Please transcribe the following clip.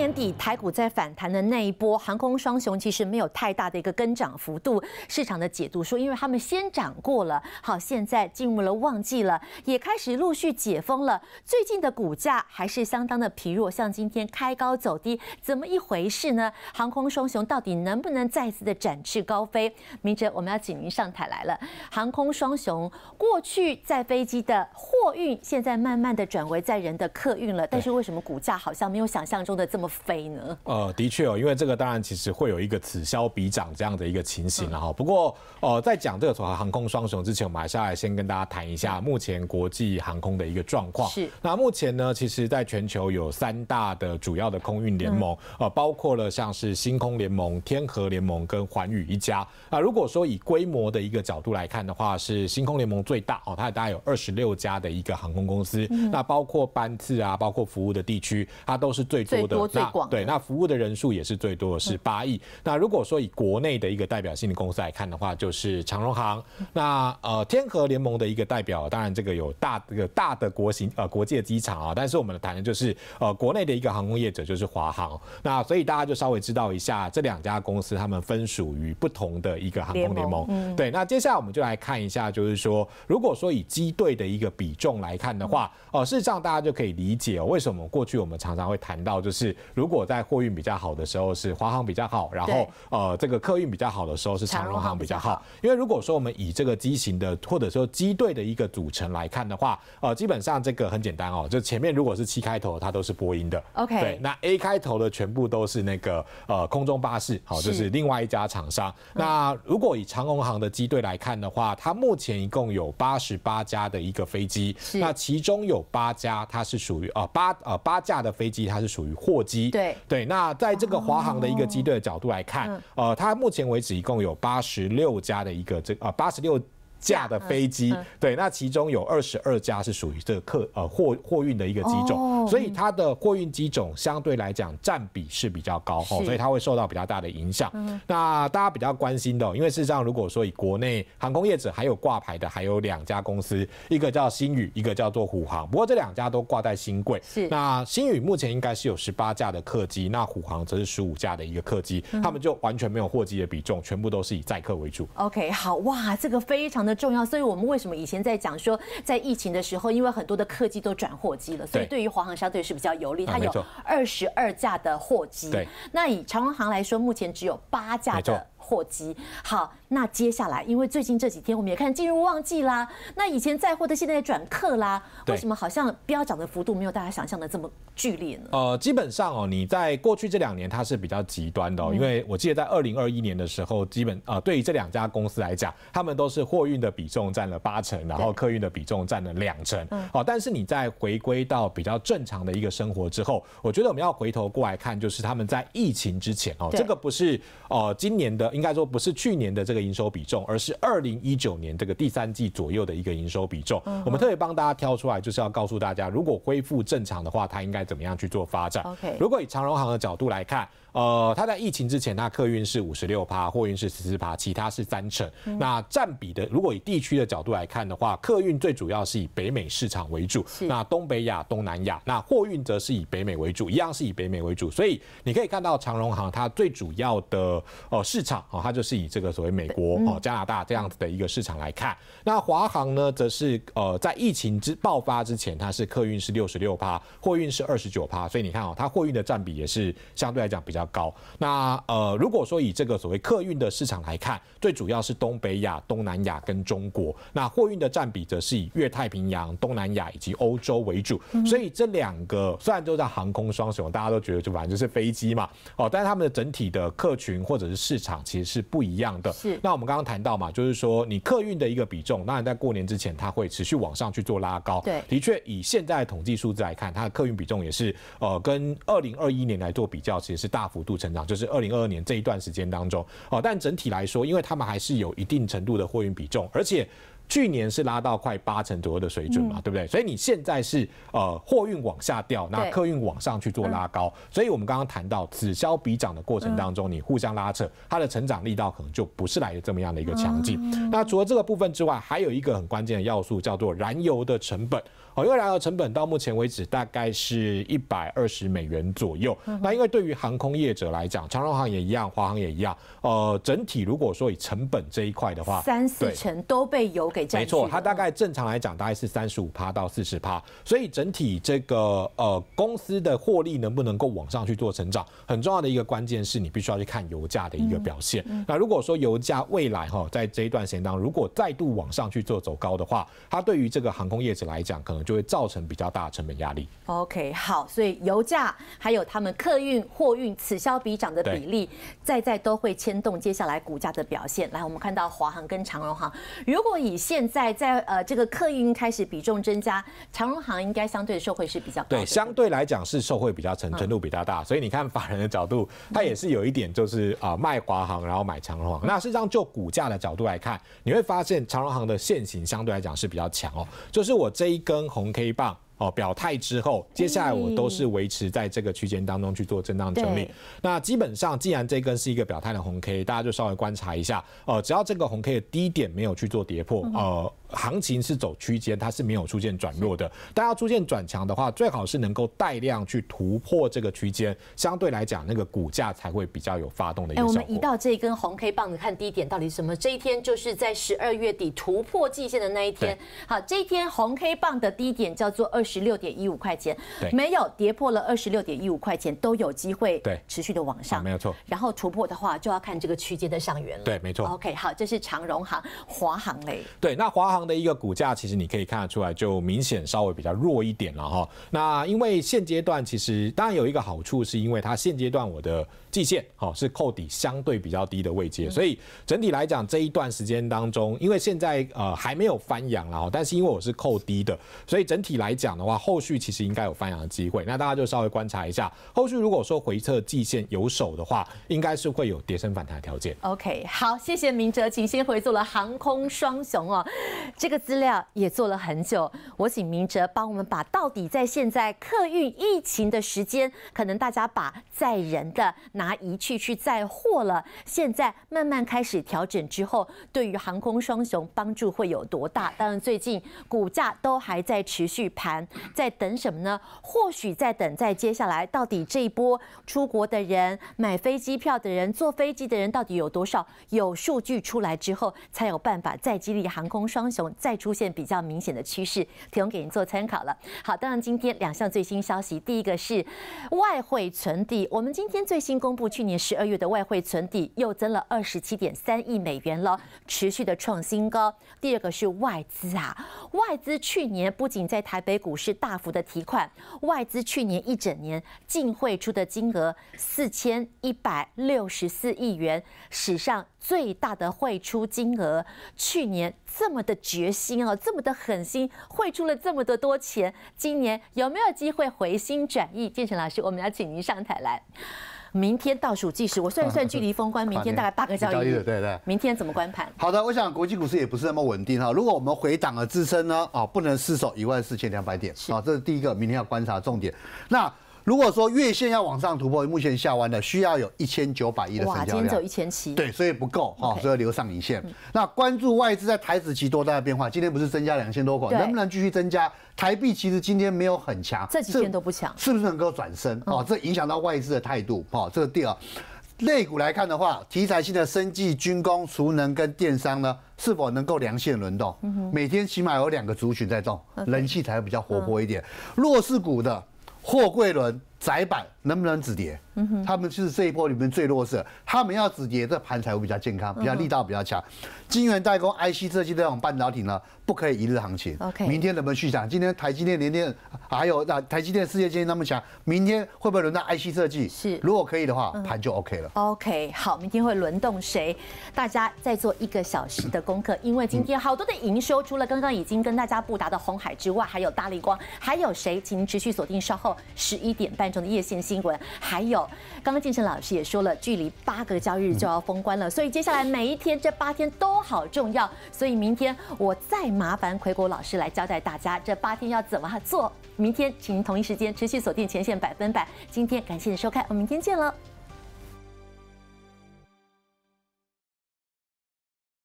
年底台股在反弹的那一波，航空双雄其实没有太大的一个跟涨幅度。市场的解读说，因为他们先涨过了，好，现在进入了旺季了，也开始陆续解封了。最近的股价还是相当的疲弱，像今天开高走低，怎么一回事呢？航空双雄到底能不能再次的展翅高飞？明哲，我们要请您上台来了。航空双雄过去在飞机的货运，现在慢慢的转为在人的客运了，但是为什么股价好像没有想象中的这么？飞呢？呃，的确哦，因为这个当然其实会有一个此消彼长这样的一个情形了哈。不过，呃，在讲这个航空双雄之前，我们还是来先跟大家谈一下目前国际航空的一个状况。是。那目前呢，其实在全球有三大的主要的空运联盟，呃，包括了像是星空联盟、天河联盟跟环宇一家。啊，如果说以规模的一个角度来看的话，是星空联盟最大哦，它大概有二十六家的一个航空公司。那包括班次啊，包括服务的地区，它都是最多的。对，那服务的人数也是最多的是八亿。那如果说以国内的一个代表性的公司来看的话，就是长荣航。那呃，天河联盟的一个代表，当然这个有大这个大的国行呃国际的机场啊。但是我们谈的就是呃国内的一个航空业者，就是华航。那所以大家就稍微知道一下这两家公司，他们分属于不同的一个航空联盟。对，那接下来我们就来看一下，就是说如果说以机队的一个比重来看的话，哦，事实上大家就可以理解为什么过去我们常常会谈到就是。如果在货运比较好的时候是华航比较好，然后呃这个客运比较好的时候是长荣航比较好。因为如果说我们以这个机型的或者说机队的一个组成来看的话，呃基本上这个很简单哦，就前面如果是七开头它都是波音的，OK。对，那 A 开头的全部都是那个呃空中巴士，好，就是另外一家厂商。那如果以长荣航的机队来看的话，它目前一共有八十八家的一个飞机，那其中有八家它是属于呃八呃八架的飞机它是属于货机。对对，那在这个华航的一个机队的角度来看，呃，它目前为止一共有八十六家的一个这呃八十六。架的飞机，对，那其中有二十二架是属于这个客呃货货运的一个机种，所以它的货运机种相对来讲占比是比较高哦，所以它会受到比较大的影响。那大家比较关心的，因为事实上如果说以国内航空业者还有挂牌的还有两家公司，一个叫新宇，一个叫做虎航，不过这两家都挂在新贵。是，那新宇目前应该是有十八架的客机，那虎航则是十五架的一个客机，他们就完全没有货机的比重，全部都是以载客为主。OK，好哇，这个非常的。重要，所以我们为什么以前在讲说，在疫情的时候，因为很多的客机都转货机了，所以对于华航相对是比较有利。它有二十二架的货机，那以长荣航来说，目前只有八架的货机。好。那接下来，因为最近这几天我们也看进入旺季啦。那以前载货的现在转客啦，为什么好像飙涨的幅度没有大家想象的这么剧烈呢？呃，基本上哦，你在过去这两年它是比较极端的，哦，因为我记得在二零二一年的时候，基本啊，对于这两家公司来讲，他们都是货运的比重占了八成，然后客运的比重占了两成。好，但是你在回归到比较正常的一个生活之后，我觉得我们要回头过来看，就是他们在疫情之前哦，这个不是哦，今年的应该说不是去年的这个。营收比重，而是二零一九年这个第三季左右的一个营收比重。我们特别帮大家挑出来，就是要告诉大家，如果恢复正常的话，它应该怎么样去做发展？OK。如果以长荣行的角度来看，呃，它在疫情之前，那客运是五十六趴，货运是十四趴，其他是三成。那占比的，如果以地区的角度来看的话，客运最主要是以北美市场为主，那东北亚、东南亚，那货运则是以北美为主，一样是以北美为主。所以你可以看到，长荣行它最主要的呃市场啊，它就是以这个所谓美。国哦，加拿大这样子的一个市场来看，那华航呢，则是呃在疫情之爆发之前，它是客运是六十六趴，货运是二十九趴，所以你看哦，它货运的占比也是相对来讲比较高。那呃，如果说以这个所谓客运的市场来看，最主要是东北亚、东南亚跟中国；那货运的占比则是以越太平洋、东南亚以及欧洲为主。所以这两个虽然都在航空双雄，大家都觉得就反正就是飞机嘛，哦，但是他们的整体的客群或者是市场其实是不一样的。是。那我们刚刚谈到嘛，就是说你客运的一个比重，然在过年之前，它会持续往上去做拉高。对，的确以现在的统计数字来看，它的客运比重也是呃，跟二零二一年来做比较，其实是大幅度成长。就是二零二二年这一段时间当中，哦，但整体来说，因为他们还是有一定程度的货运比重，而且。去年是拉到快八成左右的水准嘛，对不对？所以你现在是呃货运往下掉，那客运往上去做拉高，所以我们刚刚谈到此消彼长的过程当中，你互相拉扯，它的成长力道可能就不是来这么样的一个强劲。那除了这个部分之外，还有一个很关键的要素叫做燃油的成本。哦，因为燃油成本到目前为止大概是一百二十美元左右。那因为对于航空业者来讲，长荣航也一样，华航也一样。呃，整体如果说以成本这一块的话，三四成都被油给。没错，它大概正常来讲大概是三十五趴到四十趴，所以整体这个呃公司的获利能不能够往上去做成长，很重要的一个关键是你必须要去看油价的一个表现。那如果说油价未来哈在这一段时间当如果再度往上去做走高的话，它对于这个航空业者来讲可能就会造成比较大的成本压力。OK，好，所以油价还有他们客运货运此消彼长的比例，再再都会牵动接下来股价的表现。来，我们看到华航跟长荣航，如果以现在在呃这个客运开始比重增加，长荣航应该相对受惠是比较高。对，相对来讲是受惠比较成程度比较大。所以你看，法人的角度，它也是有一点就是啊卖华航，然后买长荣航。那事实上，就股价的角度来看，你会发现长荣航的线型相对来讲是比较强哦，就是我这一根红 K 棒。哦，表态之后，接下来我都是维持在这个区间当中去做震荡整理。那基本上，既然这根是一个表态的红 K，大家就稍微观察一下。呃，只要这个红 K 的低点没有去做跌破，呃，行情是走区间，它是没有出现转弱的。但要出现转强的话，最好是能够带量去突破这个区间，相对来讲，那个股价才会比较有发动的影响。哎，我们移到这一根红 K 棒的看低点到底是什么？这一天就是在十二月底突破季线的那一天。好，这一天红 K 棒的低点叫做二。十六点一五块钱，没有跌破了二十六点一五块钱，都有机会持续的往上，没有错。然后突破的话，就要看这个区间的上缘了，对，没错。OK，好，这是长荣行、华航嘞。对，那华航的一个股价，其实你可以看得出来，就明显稍微比较弱一点了哈。那因为现阶段其实当然有一个好处，是因为它现阶段我的季线哈是扣底相对比较低的位阶，所以整体来讲这一段时间当中，因为现在呃还没有翻阳了哈，但是因为我是扣低的，所以整体来讲。的话，后续其实应该有翻扬的机会，那大家就稍微观察一下。后续如果说回撤季线有手的话，应该是会有跌升反弹条件。OK，好，谢谢明哲，请先回做了航空双雄哦，这个资料也做了很久。我请明哲帮我们把到底在现在客运疫情的时间，可能大家把载人的拿一去去载货了，现在慢慢开始调整之后，对于航空双雄帮助会有多大？当然最近股价都还在持续盘。在等什么呢？或许在等，在接下来到底这一波出国的人、买飞机票的人、坐飞机的人到底有多少？有数据出来之后，才有办法再激励航空双雄，再出现比较明显的趋势。提供给您做参考了。好，当然今天两项最新消息，第一个是外汇存底，我们今天最新公布去年十二月的外汇存底又增了二十七点三亿美元了，持续的创新高。第二个是外资啊，外资去年不仅在台北股，是大幅的提款，外资去年一整年净汇出的金额四千一百六十四亿元，史上最大的汇出金额。去年这么的决心哦，这么的狠心，汇出了这么多多钱，今年有没有机会回心转意？建成老师，我们要请您上台来。明天倒数计时，我算一算，距离封关明天大概八个交易日。对对。明天怎么关盘？好的，我想国际股市也不是那么稳定哈。如果我们回档而自身呢？啊，不能失守一万四千两百点啊，这是第一个明天要观察重点。那。如果说月线要往上突破，目前下弯的需要有一千九百亿的成交量，今天走一千七，对，所以不够哈，所以留上影线。那关注外资在台指期多大的变化，今天不是增加两千多口，能不能继续增加？台币其实今天没有很强，这几天都不强，是不是能够转身？哦，这影响到外资的态度。哦，这个第二，类股来看的话，题材性的生技、军工、储能跟电商呢，是否能够良性轮动？每天起码有两个族群在动，人气才会比较活泼一点。弱势股的。霍桂伦。窄板能不能止跌？嗯哼，他们是这一波里面最弱势，他们要止跌，这盘才会比较健康，比较力道比较强。晶圆代工、IC 设计这种半导体呢，不可以一日行情。OK，明天能不能续涨？今天台积电连电还有那台积电世界先进那么强，明天会不会轮到 IC 设计？是，如果可以的话，盘就 OK 了。OK，好，明天会轮动谁？大家再做一个小时的功课，因为今天好多的营收，除了刚刚已经跟大家布达的红海之外，还有大力光，还有谁？请您持续锁定，稍后十一点半。中的夜线新闻，还有刚刚健身老师也说了，距离八个交易日就要封关了，所以接下来每一天这八天都好重要，所以明天我再麻烦奎国老师来交代大家这八天要怎么做。明天请同一时间持续锁定前线百分百。今天感谢收看，我们明天见了。